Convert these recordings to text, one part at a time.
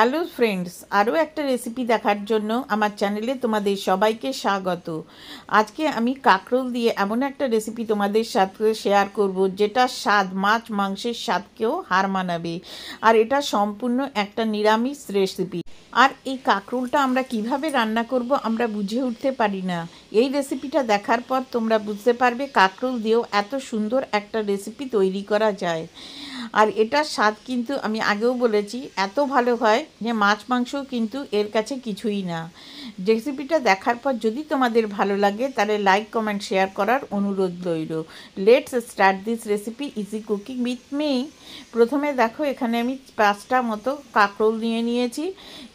hello friends আরও একটা recipe দেখার জন্য আমার চ্যানেলে তোমাদের সবাইকে স্বাগত আজকে আমি কাঁকরোল দিয়ে এমন একটা রেসিপি তোমাদের সাথে শেয়ার করব যেটা স্বাদ মাছ মাংসের স্বাদকেও হার মানাবে আর এটা সম্পূর্ণ একটা নিরামিষ রেসিপি আর এই কাঁকরোলটা আমরা কিভাবে রান্না করব আমরা বুঝে উঠতে পারি না এই রেসিপিটা দেখার পর তোমরা বুঝতে পারবে কাঁকরোল দিয়েও এত সুন্দর একটা রেসিপি তৈরি করা যায় আর এটার স্বাদ কিন্তু আমি আগেও বলেছি এত ভালো হয় যে মাছ মাংস কিন্তু এর কাছে কিছুই না রেসিপিটা দেখার পর যদি তোমাদের ভালো লাগে তাহলে লাইক কমেন্ট শেয়ার করার অনুরোধ রইল let's start this recipe easy cooking with me প্রথমে দেখো এখানে আমি পাঁচটা মতো কাঁকরোল নিয়ে নিয়েছি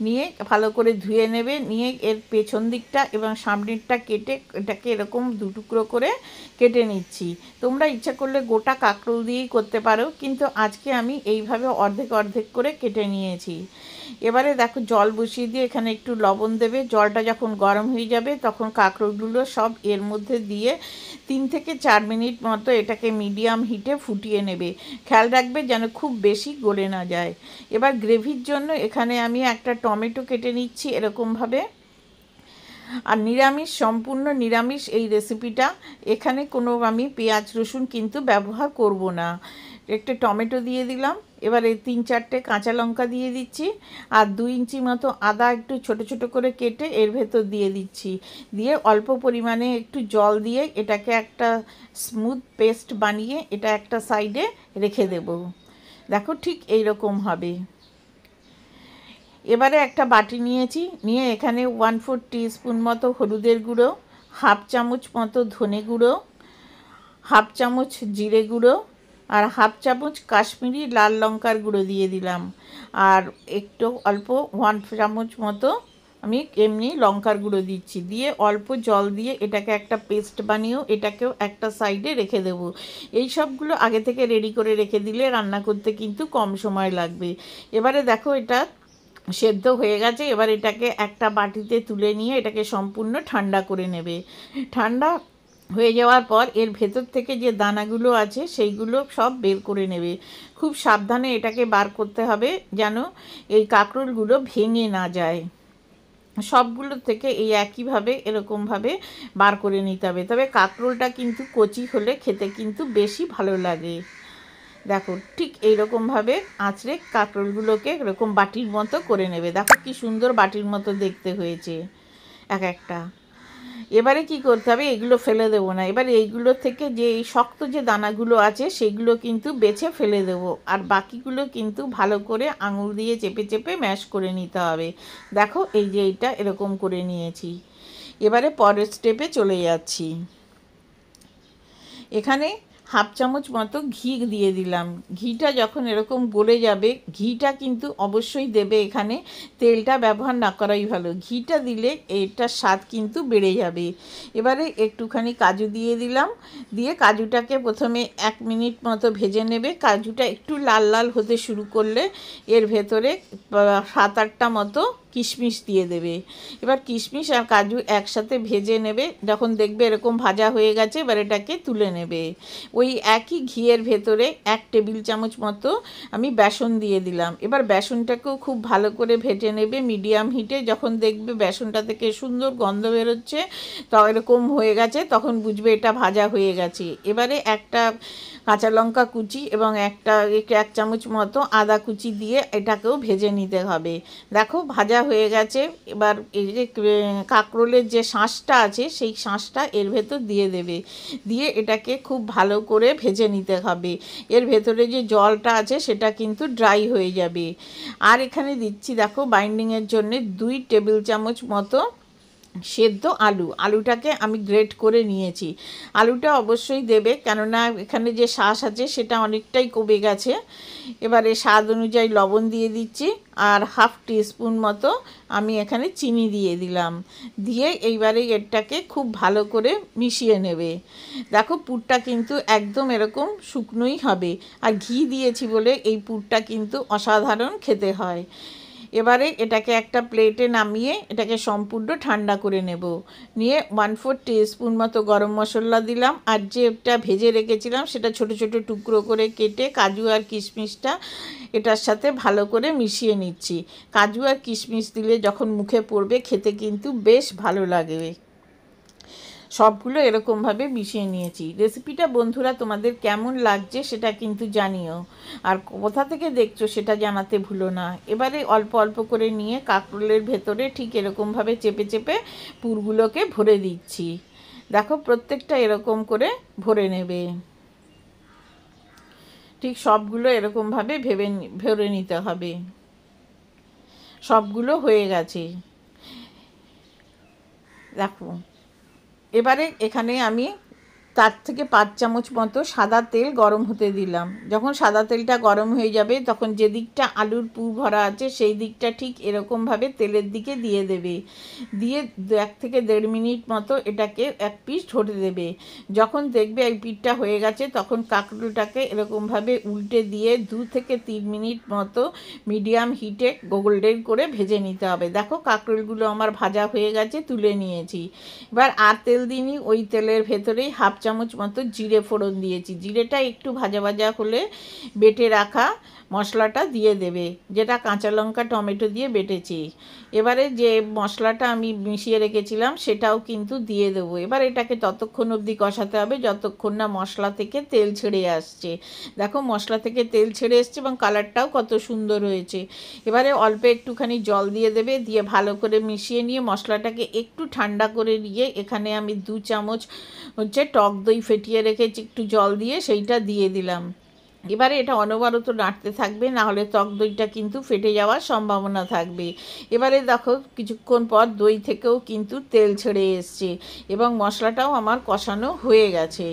নিয়ে ভালো করে ধুয়ে নেবে নিয়ে এর পেছন দিকটা এবং সামনেরটা কেটে এটাকে এরকম দুটুকরো করে কেটে নিচ্ছি তোমরা ইচ্ছা করলে গোটা কাঁকরোল দিয়েই করতে পারো কিন্তু আজকে আমি এইভাবে অর্ধেক অর্ধেক করে কেটে নিয়েছি এবারে দেখো জল বসিয়ে দিয়ে এখানে একটু লবণ দেবে জলটা যখন গরম হয়ে যাবে তখন কাঁকড়গুলো সব এর মধ্যে দিয়ে তিন থেকে চার মিনিট মতো এটাকে মিডিয়াম হিটে ফুটিয়ে নেবে খেয়াল রাখবে যেন খুব বেশি গলে না যায় এবার গ্রেভির জন্য এখানে আমি একটা টমেটো কেটে নিচ্ছি এরকমভাবে আর নিরামিষ সম্পূর্ণ নিরামিষ এই রেসিপিটা এখানে কোনো আমি পেঁয়াজ রসুন কিন্তু ব্যবহার করব না একটু টমেটো দিয়ে দিলাম এবারে তিন চারটে কাঁচা লঙ্কা দিয়ে দিচ্ছি আর দু ইঞ্চি মতো আদা একটু ছোট ছোট করে কেটে এর ভেতর দিয়ে দিচ্ছি দিয়ে অল্প পরিমাণে একটু জল দিয়ে এটাকে একটা স্মুথ পেস্ট বানিয়ে এটা একটা সাইডে রেখে দেব দেখো ঠিক এই রকম হবে এবারে একটা বাটি নিয়েছি নিয়ে এখানে ওয়ান ফোর স্পুন মতো হলুদের গুঁড়ো হাফ চামচ মতো ধনে গুঁড়ো হাফ চামচ জিরে গুঁড়ো আর হাফ চামচ কাশ্মীরি লাল লঙ্কার গুঁড়ো দিয়ে দিলাম আর একটু অল্প ওয়ান চামচ মতো আমি এমনি লঙ্কার গুঁড়ো দিচ্ছি দিয়ে অল্প জল দিয়ে এটাকে একটা পেস্ট বানিয়েও এটাকেও একটা সাইডে রেখে দেব এই সবগুলো আগে থেকে রেডি করে রেখে দিলে রান্না করতে কিন্তু কম সময় লাগবে এবারে দেখো এটা সেদ্ধ হয়ে গেছে এবার এটাকে একটা বাটিতে তুলে নিয়ে এটাকে সম্পূর্ণ ঠান্ডা করে নেবে ঠান্ডা হয়ে যাওয়ার পর এর ভেতর থেকে যে দানাগুলো আছে সেইগুলো সব বের করে নেবে খুব সাবধানে এটাকে বার করতে হবে যেন এই কাঁকরোলগুলো ভেঙে না যায় সবগুলো থেকে এই একইভাবে এরকমভাবে বার করে নিতে হবে তবে কাঁকরোলটা কিন্তু কচি হলে খেতে কিন্তু বেশি ভালো লাগে দেখো ঠিক এইরকমভাবে আঁচড়ে কাঁকরোলগুলোকে এরকম বাটির মতো করে নেবে দেখো কি সুন্দর বাটির মতো দেখতে হয়েছে এক একটা এবারে কি করতে হবে এগুলো ফেলে দেবো না এবার এইগুলো থেকে যে এই শক্ত যে দানাগুলো আছে সেগুলো কিন্তু বেছে ফেলে দেবো আর বাকিগুলো কিন্তু ভালো করে আঙুল দিয়ে চেপে চেপে ম্যাশ করে নিতে হবে দেখো এই যে এইটা এরকম করে নিয়েছি এবারে পরের স্টেপে চলে যাচ্ছি এখানে হাফ চামচ মতো ঘি দিয়ে দিলাম ঘিটা যখন এরকম গলে যাবে ঘিটা কিন্তু অবশ্যই দেবে এখানে তেলটা ব্যবহার না করাই ভালো ঘিটা দিলে এটা স্বাদ কিন্তু বেড়ে যাবে এবারে একটুখানি কাজু দিয়ে দিলাম দিয়ে কাজুটাকে প্রথমে এক মিনিট মতো ভেজে নেবে কাজুটা একটু লাল লাল হতে শুরু করলে এর ভেতরে সাত আটটা মতো কিশমিশ দিয়ে দেবে এবার কিশমিশ আর কাজু একসাথে ভেজে নেবে যখন দেখবে এরকম ভাজা হয়ে গেছে এবার এটাকে তুলে নেবে ওই একই ঘিয়ের ভেতরে এক টেবিল চামচ মতো আমি বেসন দিয়ে দিলাম এবার বেসনটাকেও খুব ভালো করে ভেজে নেবে মিডিয়াম হিটে যখন দেখবে বেসনটা থেকে সুন্দর গন্ধ বেরোচ্ছে তো এরকম হয়ে গেছে তখন বুঝবে এটা ভাজা হয়ে গেছে এবারে একটা কাঁচা লঙ্কা কুচি এবং একটা এক চামচ মতো আদা কুচি দিয়ে এটাকেও ভেজে নিতে হবে দেখো ভাজা হয়ে গেছে এবার এই যে কাঁকরোলের যে শাঁসটা আছে সেই শাঁসটা এর ভেতর দিয়ে দেবে দিয়ে এটাকে খুব ভালো করে ভেজে নিতে হবে এর ভেতরে যে জলটা আছে সেটা কিন্তু ড্রাই হয়ে যাবে আর এখানে দিচ্ছি দেখো বাইন্ডিংয়ের জন্য দুই টেবিল চামচ মতো সেদ্ধ আলু আলুটাকে আমি গ্রেট করে নিয়েছি আলুটা অবশ্যই দেবে কেননা এখানে যে শ্বাস আছে সেটা অনেকটাই কমে গেছে এবারে স্বাদ অনুযায়ী লবণ দিয়ে দিচ্ছি আর হাফ টিস্পুন মতো আমি এখানে চিনি দিয়ে দিলাম দিয়ে এইবারে এরটাকে খুব ভালো করে মিশিয়ে নেবে দেখো পুরটা কিন্তু একদম এরকম শুকনোই হবে আর ঘি দিয়েছি বলে এই পুরটা কিন্তু অসাধারণ খেতে হয় এবারে এটাকে একটা প্লেটে নামিয়ে এটাকে সম্পূর্ণ ঠান্ডা করে নেব নিয়ে ওয়ান ফোর স্পুন মতো গরম মশলা দিলাম আর যেটা ভেজে রেখেছিলাম সেটা ছোট ছোট টুকরো করে কেটে কাজু আর কিশমিশটা এটার সাথে ভালো করে মিশিয়ে নিচ্ছি কাজু আর কিশমিশ দিলে যখন মুখে পড়বে খেতে কিন্তু বেশ ভালো লাগবে সবগুলো এরকমভাবে মিশিয়ে নিয়েছি রেসিপিটা বন্ধুরা তোমাদের কেমন লাগছে সেটা কিন্তু জানিও আর কোথা থেকে দেখছো সেটা জানাতে ভুলো না এবারে অল্প অল্প করে নিয়ে কাঁকরোলের ভেতরে ঠিক এরকমভাবে চেপে চেপে পুরগুলোকে ভরে দিচ্ছি দেখো প্রত্যেকটা এরকম করে ভরে নেবে ঠিক সবগুলো এরকমভাবে ভেবে ভরে নিতে হবে সবগুলো হয়ে গেছে দেখো এবারে এখানে আমি তার থেকে পাঁচ চামচ মতো সাদা তেল গরম হতে দিলাম যখন সাদা তেলটা গরম হয়ে যাবে তখন যে দিকটা আলুর পুর ভরা আছে সেই দিকটা ঠিক এরকমভাবে তেলের দিকে দিয়ে দেবে দিয়ে এক থেকে দেড় মিনিট মতো এটাকে এক পিস ঠোঁটে দেবে যখন দেখবে এই পিঠটা হয়ে গেছে তখন কাকড়ুটাকে এরকমভাবে উল্টে দিয়ে দু থেকে তিন মিনিট মতো মিডিয়াম হিটে গোল্ডেন করে ভেজে নিতে হবে দেখো কাকরুলগুলো আমার ভাজা হয়ে গেছে তুলে নিয়েছি এবার আর তেল দিনই ওই তেলের ভেতরেই হাফ চামচ মতো জিরে ফোড়ন দিয়েছি জিরেটা একটু ভাজা ভাজা হলে বেটে রাখা মশলাটা দিয়ে দেবে যেটা কাঁচা লঙ্কা টমেটো দিয়ে বেটেছি এবারে যে মশলাটা আমি মিশিয়ে রেখেছিলাম সেটাও কিন্তু দিয়ে দেবো এবার এটাকে ততক্ষণ অবধি কষাতে হবে যতক্ষণ না মশলা থেকে তেল ছেড়ে আসছে দেখো মশলা থেকে তেল ছেড়ে এসছে এবং কালারটাও কত সুন্দর হয়েছে এবারে অল্প একটুখানি জল দিয়ে দেবে দিয়ে ভালো করে মিশিয়ে নিয়ে মশলাটাকে একটু ঠান্ডা করে নিয়ে এখানে আমি দু চামচ হচ্ছে টক টক দই ফেটিয়ে রেখেছি একটু জল দিয়ে সেইটা দিয়ে দিলাম এবারে এটা অনবরত নাড়তে থাকবে নাহলে ত্বক দইটা কিন্তু ফেটে যাওয়ার সম্ভাবনা থাকবে এবারে দেখো কিছুক্ষণ পর দই থেকেও কিন্তু তেল ছেড়ে এসছে এবং মশলাটাও আমার কষানো হয়ে গেছে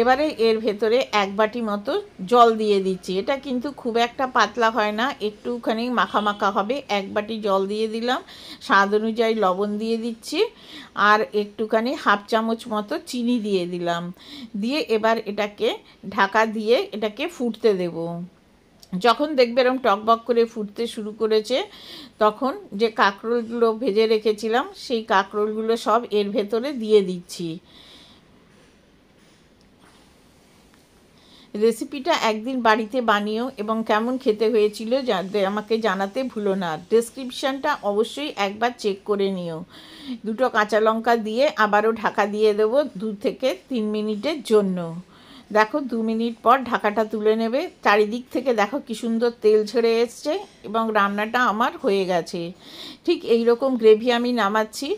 এবারে এর ভেতরে এক বাটি মতো জল দিয়ে দিচ্ছি এটা কিন্তু খুব একটা পাতলা হয় না একটুখানি মাখা মাখা হবে এক বাটি জল দিয়ে দিলাম স্বাদ অনুযায়ী লবণ দিয়ে দিচ্ছি আর একটুখানি হাফ চামচ মতো চিনি দিয়ে দিলাম দিয়ে এবার এটাকে ঢাকা দিয়ে এটাকে ফুল ফুটতে দেব যখন দেখবে এরকম টকবক করে ফুটতে শুরু করেছে তখন যে কাঁকরোলগুলো ভেজে রেখেছিলাম সেই কাঁকরোলগুলো সব এর ভেতরে দিয়ে দিচ্ছি রেসিপিটা একদিন বাড়িতে বানিয়েও এবং কেমন খেতে হয়েছিল আমাকে জানাতে ভুলো না ডেসক্রিপশানটা অবশ্যই একবার চেক করে নিও দুটো কাঁচা লঙ্কা দিয়ে আবারও ঢাকা দিয়ে দেবো দু থেকে তিন মিনিটের জন্য দেখো দু মিনিট পর ঢাকাটা তুলে নেবে চারিদিক থেকে দেখো কি সুন্দর তেল ছেড়ে এসছে এবং রান্নাটা আমার হয়ে গেছে ঠিক এই রকম গ্রেভি আমি নামাচ্ছি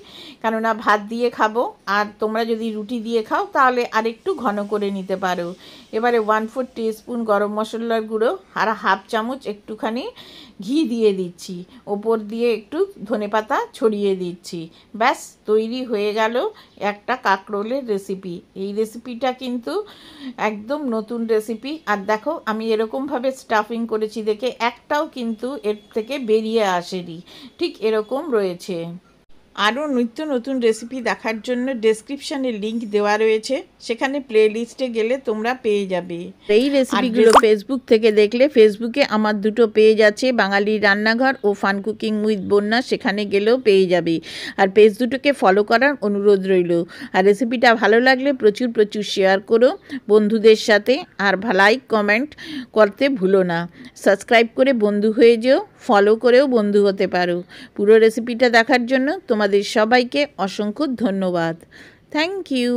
কেননা ভাত দিয়ে খাবো আর তোমরা যদি রুটি দিয়ে খাও তাহলে আরেকটু ঘন করে নিতে পারো এবারে ওয়ান ফোর স্পুন গরম মশলার গুঁড়ো আর হাফ চামচ একটুখানি ঘি দিয়ে দিচ্ছি ওপর দিয়ে একটু ধনে পাতা ছড়িয়ে দিচ্ছি ব্যাস তৈরি হয়ে গেল একটা কাঁকরোলের রেসিপি এই রেসিপিটা কিন্তু একদম নতুন রেসিপি আর দেখো আমি এরকমভাবে স্টাফিং করেছি দেখে একটাও কিন্তু এর থেকে বেরিয়ে আসেনি ঠিক এরকম রয়েছে আরও নিত্য নতুন রেসিপি দেখার জন্য ডেসক্রিপশানে লিংক দেওয়া রয়েছে সেখানে প্লে লিস্টে গেলে তোমরা পেয়ে যাবে এই রেসিপিগুলো ফেসবুক থেকে দেখলে ফেসবুকে আমার দুটো পেজ আছে বাঙালি রান্নাঘর ও ফান কুকিং উইথ বন্যা সেখানে গেলেও পেয়ে যাবে আর পেজ দুটোকে ফলো করার অনুরোধ রইল আর রেসিপিটা ভালো লাগলে প্রচুর প্রচুর শেয়ার করো বন্ধুদের সাথে আর লাইক কমেন্ট করতে ভুলো না সাবস্ক্রাইব করে বন্ধু হয়ে যেও ফলো করেও বন্ধু হতে পারো পুরো রেসিপিটা দেখার জন্য তোমার তোমাদের সবাইকে অসংখ্য ধন্যবাদ থ্যাংক ইউ